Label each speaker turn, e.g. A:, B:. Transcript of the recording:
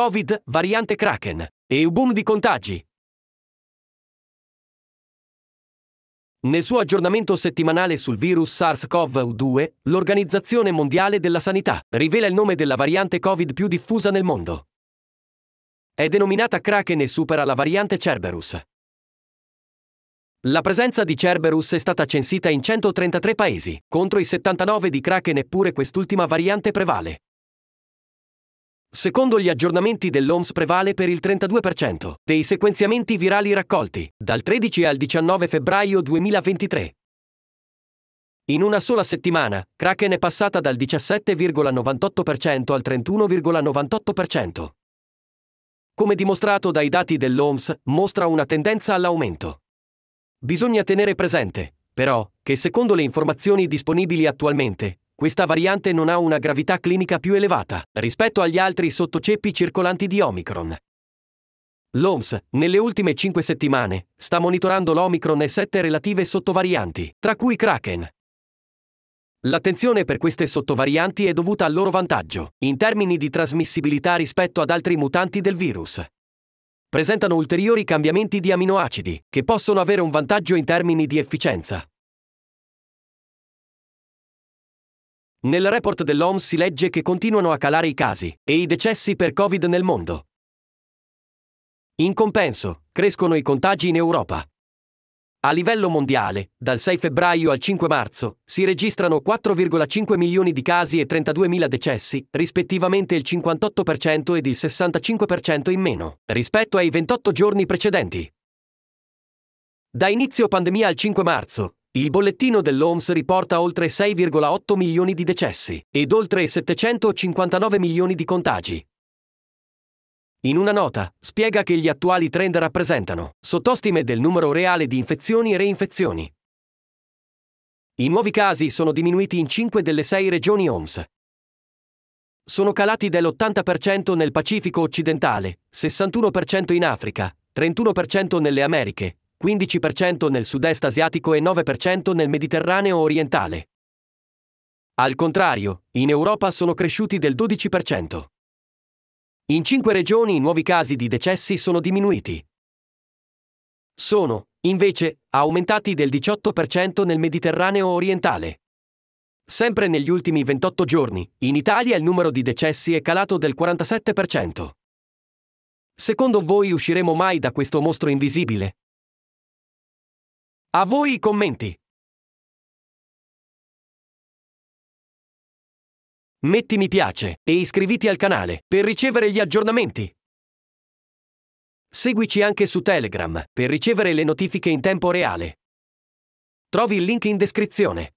A: Covid, variante Kraken e un boom di contagi. Nel suo aggiornamento
B: settimanale sul virus SARS-CoV-2, l'Organizzazione Mondiale della Sanità rivela il nome della variante Covid più diffusa nel mondo. È denominata Kraken e supera la variante Cerberus. La presenza di Cerberus è stata censita in 133 paesi, contro i 79 di Kraken eppure quest'ultima variante prevale. Secondo gli aggiornamenti dell'OMS prevale per il 32% dei sequenziamenti virali raccolti dal 13 al 19 febbraio 2023. In una sola settimana, Kraken è passata dal 17,98% al 31,98%. Come dimostrato dai dati dell'OMS, mostra una tendenza all'aumento. Bisogna tenere presente, però, che secondo le informazioni disponibili attualmente, questa variante non ha una gravità clinica più elevata rispetto agli altri sottoceppi circolanti di Omicron. L'OMS, nelle ultime 5 settimane, sta monitorando l'Omicron e 7 relative sottovarianti, tra cui Kraken. L'attenzione per queste sottovarianti è dovuta al loro vantaggio, in termini di trasmissibilità rispetto ad altri mutanti del virus. Presentano ulteriori cambiamenti di aminoacidi, che possono avere un vantaggio in termini di efficienza, Nel report dell'OMS si legge che continuano a calare i casi e i decessi per Covid nel mondo. In compenso, crescono i contagi in Europa. A livello mondiale, dal 6 febbraio al 5 marzo, si registrano 4,5 milioni di casi e 32 mila decessi, rispettivamente il 58% ed il 65% in meno, rispetto ai 28 giorni precedenti. Da inizio pandemia al 5 marzo, il bollettino dell'OMS riporta oltre 6,8 milioni di decessi ed oltre 759 milioni di contagi. In una nota, spiega che gli attuali trend rappresentano sottostime del numero reale di infezioni e reinfezioni. I nuovi casi sono diminuiti in 5 delle 6 regioni OMS. Sono calati dell'80% nel Pacifico occidentale, 61% in Africa, 31% nelle Americhe, 15% nel sud-est asiatico e 9% nel Mediterraneo orientale. Al contrario, in Europa sono cresciuti del 12%. In cinque regioni i nuovi casi di decessi sono diminuiti. Sono, invece, aumentati del 18% nel Mediterraneo orientale. Sempre negli ultimi 28 giorni, in Italia il numero di decessi è calato del 47%. Secondo voi usciremo mai da
A: questo mostro invisibile? A voi i commenti! Metti mi piace e iscriviti al canale per ricevere gli aggiornamenti. Seguici anche su Telegram per ricevere le notifiche in tempo reale. Trovi il link in descrizione.